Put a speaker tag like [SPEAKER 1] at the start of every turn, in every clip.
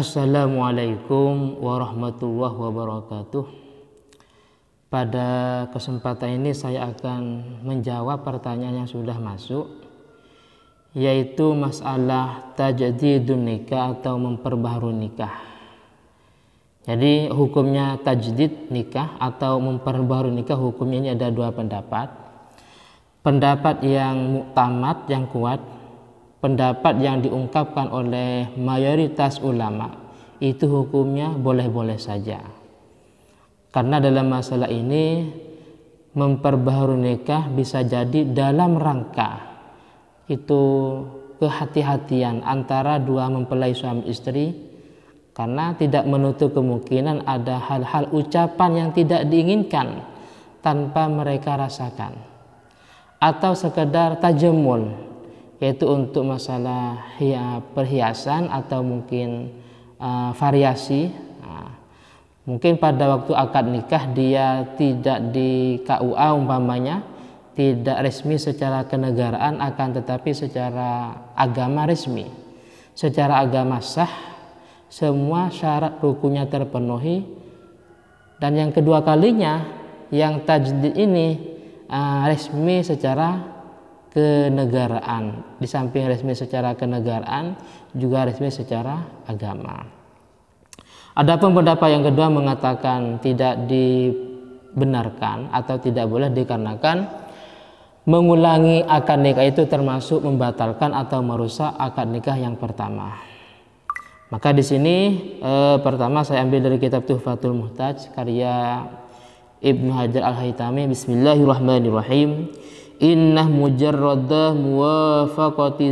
[SPEAKER 1] Assalamualaikum warahmatullahi wabarakatuh. Pada kesempatan ini saya akan menjawab pertanyaan yang sudah masuk yaitu masalah tajdidun nikah atau memperbaharui nikah. Jadi hukumnya tajdid nikah atau memperbaharui nikah hukumnya ini ada dua pendapat. Pendapat yang muktamad yang kuat pendapat yang diungkapkan oleh mayoritas ulama itu hukumnya boleh-boleh saja. Karena dalam masalah ini memperbaharui nikah bisa jadi dalam rangka itu kehati-hatian antara dua mempelai suami istri karena tidak menutup kemungkinan ada hal-hal ucapan yang tidak diinginkan tanpa mereka rasakan atau sekedar tajamul yaitu untuk masalah ya, perhiasan atau mungkin uh, variasi nah, mungkin pada waktu akad nikah dia tidak di KUA umpamanya tidak resmi secara kenegaraan akan tetapi secara agama resmi secara agama sah semua syarat rukunya terpenuhi dan yang kedua kalinya yang tajdid ini uh, resmi secara kenegaraan. Di samping resmi secara kenegaraan, juga resmi secara agama. Adapun pendapat yang kedua mengatakan tidak dibenarkan atau tidak boleh dikarenakan mengulangi akad nikah itu termasuk membatalkan atau merusak akad nikah yang pertama. Maka di sini eh, pertama saya ambil dari kitab Tuhfatul Muhtaj karya Ibnu Hajar al haitami Bismillahirrahmanirrahim innah mujarrada muwafaqati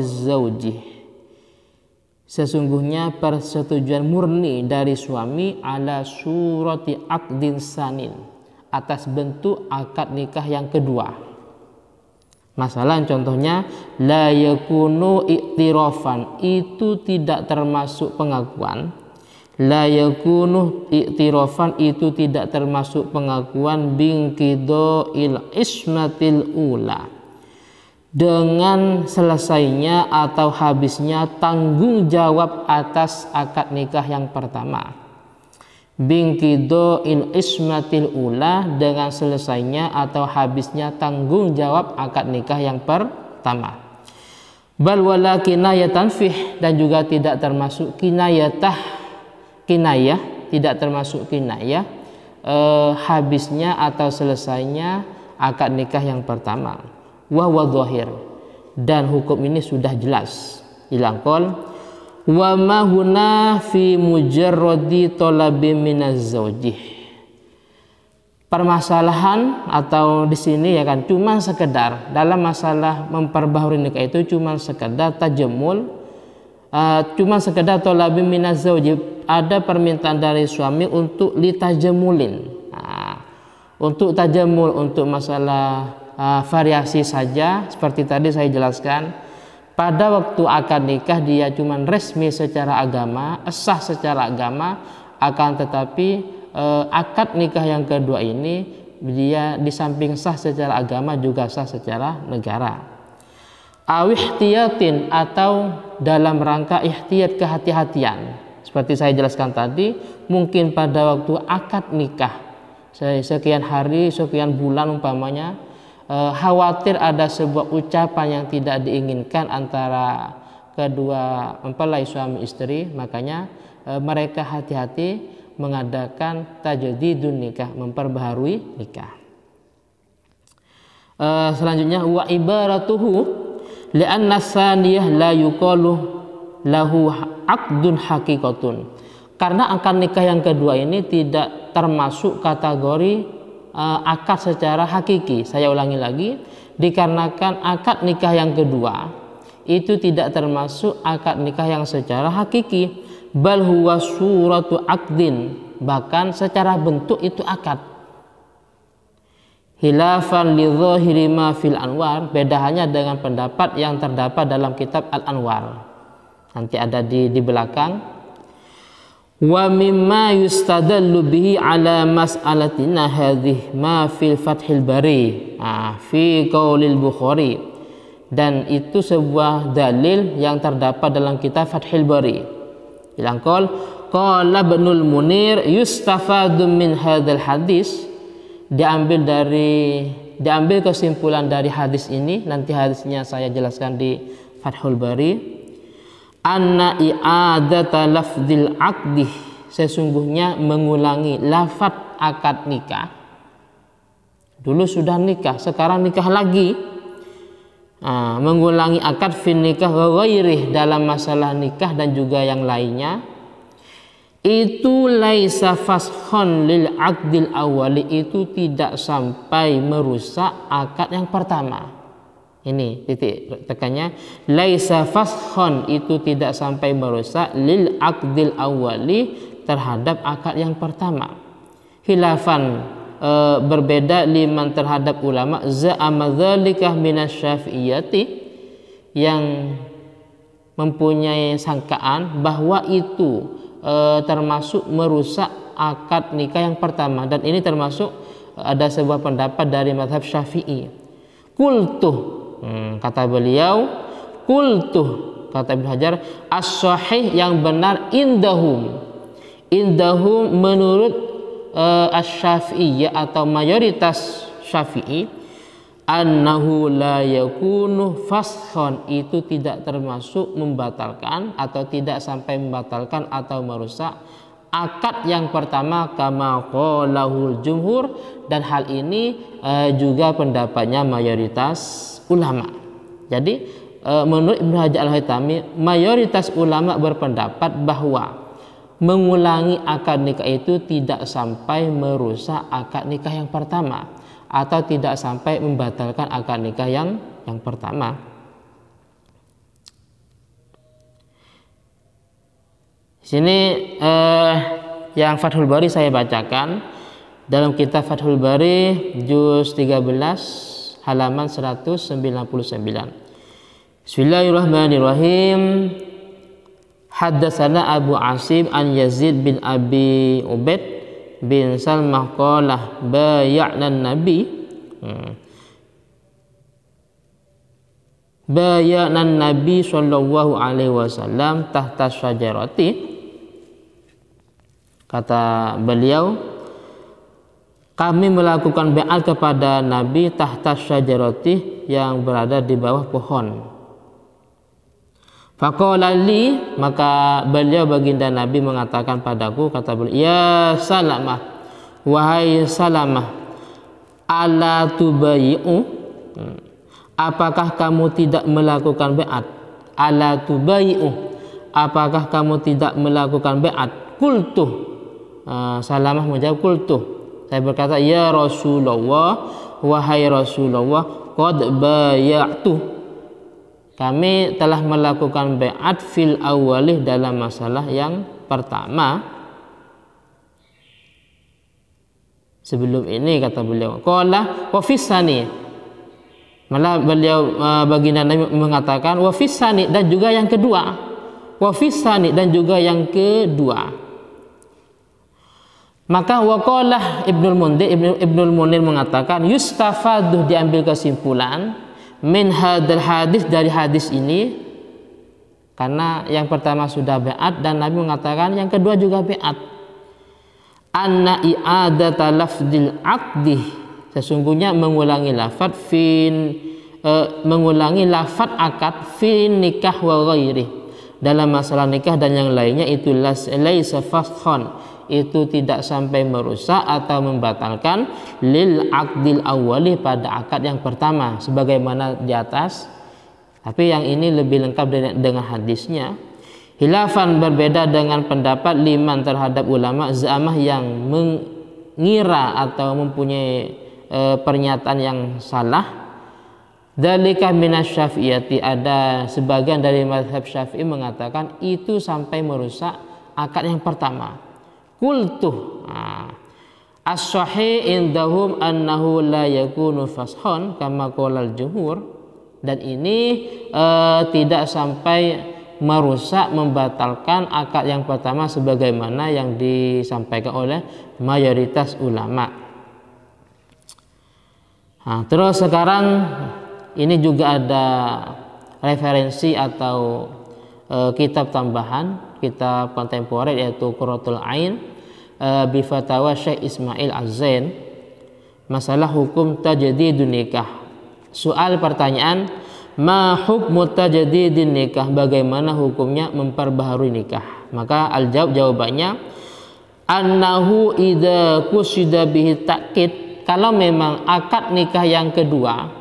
[SPEAKER 1] sesungguhnya persetujuan murni dari suami ala surati akdin sanin atas bentuk akad nikah yang kedua masalah contohnya la yakunu itu tidak termasuk pengakuan la yakunu iktirafan itu tidak termasuk pengakuan bingkido il ismatil ula dengan selesainya atau habisnya tanggung jawab atas akad nikah yang pertama bingkido il ismatil ula dengan selesainya atau habisnya tanggung jawab akad nikah yang pertama bal wala kinayatan fih dan juga tidak termasuk kinayatah kinayah tidak termasuk kinayah eh, habisnya atau selesainya akad nikah yang pertama wa zahir dan hukum ini sudah jelas hilang kol wa ma huna fi mujarradi talabi minaz permasalahan atau di sini ya kan cuma sekedar dalam masalah memperbaharui nikah itu cuma sekedar tajemul uh, eh, cuma sekedar tolabi minaz ada permintaan dari suami untuk litajemulin nah, untuk tajemul, untuk masalah uh, variasi saja seperti tadi saya jelaskan pada waktu akan nikah dia cuma resmi secara agama sah secara agama akan tetapi uh, akad nikah yang kedua ini dia di samping sah secara agama juga sah secara negara awihtiyatin atau dalam rangka ihtiyat kehati-hatian seperti saya jelaskan tadi, mungkin pada waktu akad nikah, sekian hari, sekian bulan umpamanya, eh, khawatir ada sebuah ucapan yang tidak diinginkan antara kedua mempelai suami istri, makanya eh, mereka hati-hati mengadakan tajdidun nikah, memperbaharui nikah. Eh, selanjutnya wa ibaratuhu li'anna saniyah la yuqalu lahu akdun hakikatun karena akad nikah yang kedua ini tidak termasuk kategori uh, akad secara hakiki saya ulangi lagi dikarenakan akad nikah yang kedua itu tidak termasuk akad nikah yang secara hakiki bal huwa suratu akdin bahkan secara bentuk itu akad hilafan li zahiri ma fil anwar beda hanya dengan pendapat yang terdapat dalam kitab al anwar nanti ada di di belakang wa mimma yustadallu bihi ala mas'alatina hadhih ma fil fathil bari ah fi qaulil bukhari dan itu sebuah dalil yang terdapat dalam kitab fathil bari bilang kol qala ibnul munir yustafadu min hadzal hadis diambil dari diambil kesimpulan dari hadis ini nanti hadisnya saya jelaskan di fathul bari anna i'adata lafzil akdih sesungguhnya mengulangi lafat akad nikah dulu sudah nikah sekarang nikah lagi nah, mengulangi akad fin nikah ghairih dalam masalah nikah dan juga yang lainnya itu laisa fashon lil akdil awali itu tidak sampai merusak akad yang pertama ini titik tekannya laisa fashon itu tidak sampai merusak lil akdil awali terhadap akad yang pertama Hilafan e, berbeda liman terhadap ulama za'ama dzalikah yang mempunyai sangkaan bahwa itu e, termasuk merusak akad nikah yang pertama dan ini termasuk e, ada sebuah pendapat dari madhab syafi'i kultuh Hmm, kata beliau, kultuh kata Ibnu Hajar, as-sahih yang benar indahum. Indahum menurut uh, eh, as-syafi'i ya, atau mayoritas Syafi'i annahu la yakunu faskhon itu tidak termasuk membatalkan atau tidak sampai membatalkan atau merusak akad yang pertama kama qolahul jumhur dan hal ini eh, juga pendapatnya mayoritas ulama. Jadi eh, menurut Ibnu Hajar al haitami mayoritas ulama berpendapat bahwa mengulangi akad nikah itu tidak sampai merusak akad nikah yang pertama atau tidak sampai membatalkan akad nikah yang yang pertama. sini eh, yang Fathul Bari saya bacakan dalam kitab Fathul Bari juz 13 halaman 199. Bismillahirrahmanirrahim. Haddatsana Abu Asib an Yazid bin Abi Ubaid bin Salmah qalah bay'na nabi hmm. bay'na nabi sallallahu alaihi wasallam tahta syajarati Kata beliau, kami melakukan beat kepada Nabi tahta syajarati yang berada di bawah pohon. Fakolali maka beliau baginda Nabi mengatakan padaku kata beliau ya salamah wahai salamah ala tubayi'u apakah kamu tidak melakukan beat ala tubayi'u apakah kamu tidak melakukan beat kultu Ah, Salamah menjawab kultu saya berkata ya Rasulullah wahai Rasulullah qad bayatu kami telah melakukan bayat fil awalih dalam masalah yang pertama sebelum ini kata beliau qala wafisani. malah beliau ah, baginda Nabi mengatakan wafisani dan juga yang kedua wafisani dan juga yang kedua maka waqalah Ibnul Mundir Ibnu Ibnul Munir mengatakan yustafadu diambil kesimpulan min hadal hadis dari hadis ini karena yang pertama sudah beat dan Nabi mengatakan yang kedua juga beat anna i'adata lafdil aqdi sesungguhnya mengulangi lafad fin e, mengulangi lafad akad fin nikah wa ghairi dalam masalah nikah dan yang lainnya itu laisa fakhon itu tidak sampai merusak atau membatalkan lil akdil awali pada akad yang pertama sebagaimana di atas tapi yang ini lebih lengkap dengan, hadisnya hilafan berbeda dengan pendapat liman terhadap ulama zamah yang mengira atau mempunyai e, pernyataan yang salah Dari minas syafi'iyati ada sebagian dari mazhab syafi'i mengatakan itu sampai merusak akad yang pertama Kultu. as ah. sahi indahum annahu la yakunu fashon kama kolal juhur dan ini uh, tidak sampai merusak membatalkan akad yang pertama sebagaimana yang disampaikan oleh mayoritas ulama. Nah, terus sekarang ini juga ada referensi atau Eh, kitab tambahan kitab kontemporer yaitu Qurratul Ain uh, bi fatwa Syekh Ismail Az-Zain masalah hukum tajdidun nikah soal pertanyaan ma hukmu tajdidin nikah bagaimana hukumnya memperbaharui nikah maka al jawab jawabannya annahu idza kusida bihi ta'kid kalau memang akad nikah yang kedua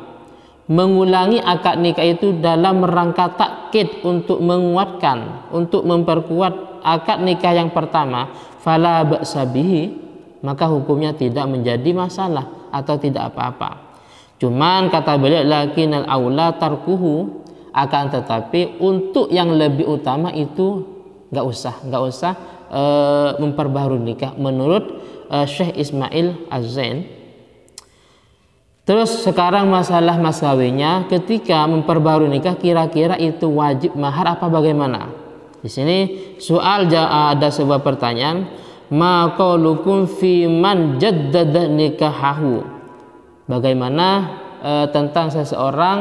[SPEAKER 1] mengulangi akad nikah itu dalam rangka takkit untuk menguatkan untuk memperkuat akad nikah yang pertama fala ba'sabihi maka hukumnya tidak menjadi masalah atau tidak apa-apa cuman kata beliau al aula tarkuhu akan tetapi untuk yang lebih utama itu nggak usah nggak usah uh, memperbaharui nikah menurut uh, Syekh Ismail Az-Zain Terus sekarang masalah mas kawinnya ketika memperbarui nikah kira-kira itu wajib mahar apa bagaimana? Di sini soal ada sebuah pertanyaan ma qaulukum fi man jaddada nikahahu. Bagaimana e, tentang seseorang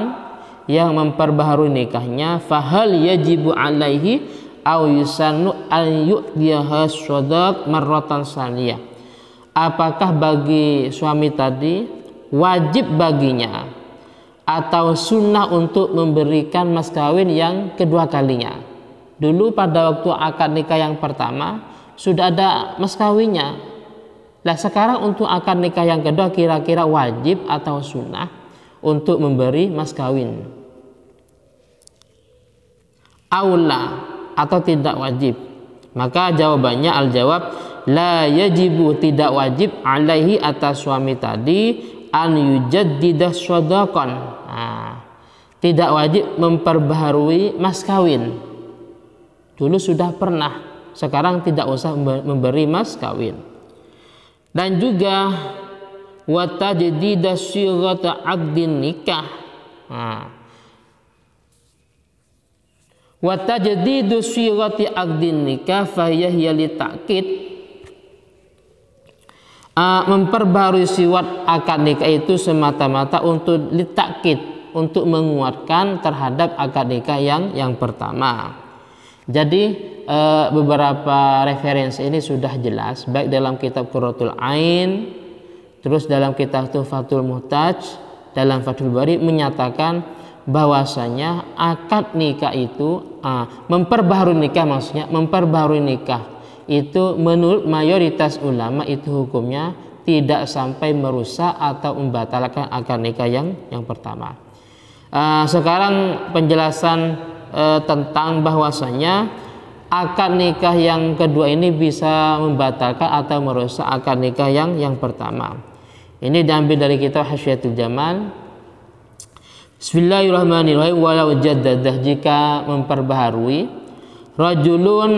[SPEAKER 1] yang memperbaharui nikahnya fahal yajibu alaihi au yusannu an yu'diyaha sadaq marratan saniyah. Apakah bagi suami tadi wajib baginya atau sunnah untuk memberikan mas kawin yang kedua kalinya. Dulu pada waktu akad nikah yang pertama sudah ada mas kawinnya. Nah sekarang untuk akad nikah yang kedua kira-kira wajib atau sunnah untuk memberi mas kawin. Aula atau tidak wajib. Maka jawabannya al-jawab la yajibu tidak wajib alaihi atas suami tadi an yujaddidah syadaqan. Nah, tidak wajib memperbaharui mas kawin. Dulu sudah pernah, sekarang tidak usah memberi mas kawin. Dan juga wa tajdidah syighata aqdin nikah. Wata jadi tajdidu syighati nikah fa hiya li uh, memperbarui siwat akad nikah itu semata-mata untuk litakit untuk menguatkan terhadap akad nikah yang yang pertama. Jadi uh, beberapa referensi ini sudah jelas baik dalam kitab Qurratul Ain terus dalam kitab Tuhfatul Muhtaj dalam Fathul Bari menyatakan bahwasanya akad nikah itu ah, memperbaharui nikah maksudnya memperbaharui nikah itu menurut mayoritas ulama itu hukumnya tidak sampai merusak atau membatalkan akad nikah yang yang pertama. Eh, sekarang penjelasan eh, tentang bahwasanya akad nikah yang kedua ini bisa membatalkan atau merusak akad nikah yang yang pertama. Ini diambil dari kitab Hasyiatul Jamal. Bismillahirrahmanirrahim walau jaddadah jika memperbaharui rajulun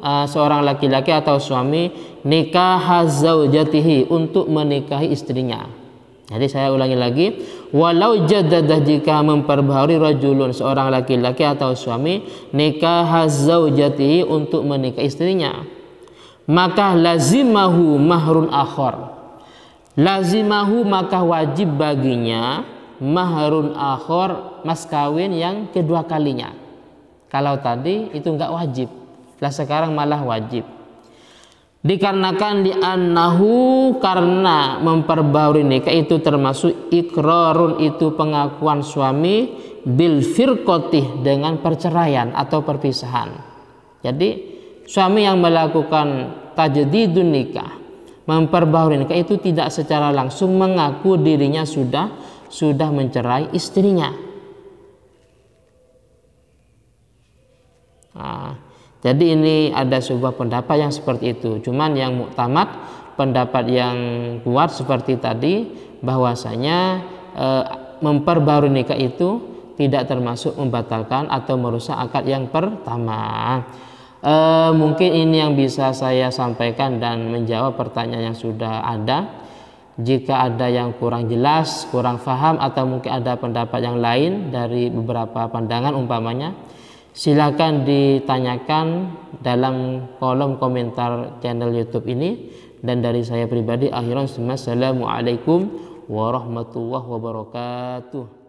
[SPEAKER 1] Ah, seorang laki-laki atau suami nikah zaujatihi untuk menikahi istrinya. Jadi saya ulangi lagi, walau jadadah jika memperbaharui rajulun seorang laki-laki atau suami nikah zaujatihi untuk menikahi istrinya, maka lazimahu mahrun akhor. Lazimahu maka wajib baginya mahrun akhor mas kawin yang kedua kalinya. Kalau tadi itu enggak wajib, lah sekarang malah wajib. Dikarenakan di annahu karena memperbaharui nikah itu termasuk ikrarun itu pengakuan suami bil firqotih dengan perceraian atau perpisahan. Jadi suami yang melakukan tajdidun nikah memperbaharui nikah itu tidak secara langsung mengaku dirinya sudah sudah mencerai istrinya. Nah, jadi ini ada sebuah pendapat yang seperti itu. Cuman yang muktamad pendapat yang kuat seperti tadi bahwasanya e, memperbarui nikah itu tidak termasuk membatalkan atau merusak akad yang pertama. E, mungkin ini yang bisa saya sampaikan dan menjawab pertanyaan yang sudah ada. Jika ada yang kurang jelas, kurang paham, atau mungkin ada pendapat yang lain dari beberapa pandangan umpamanya, Silakan ditanyakan dalam kolom komentar channel YouTube ini dan dari saya pribadi akhiran assalamualaikum warahmatullahi wabarakatuh.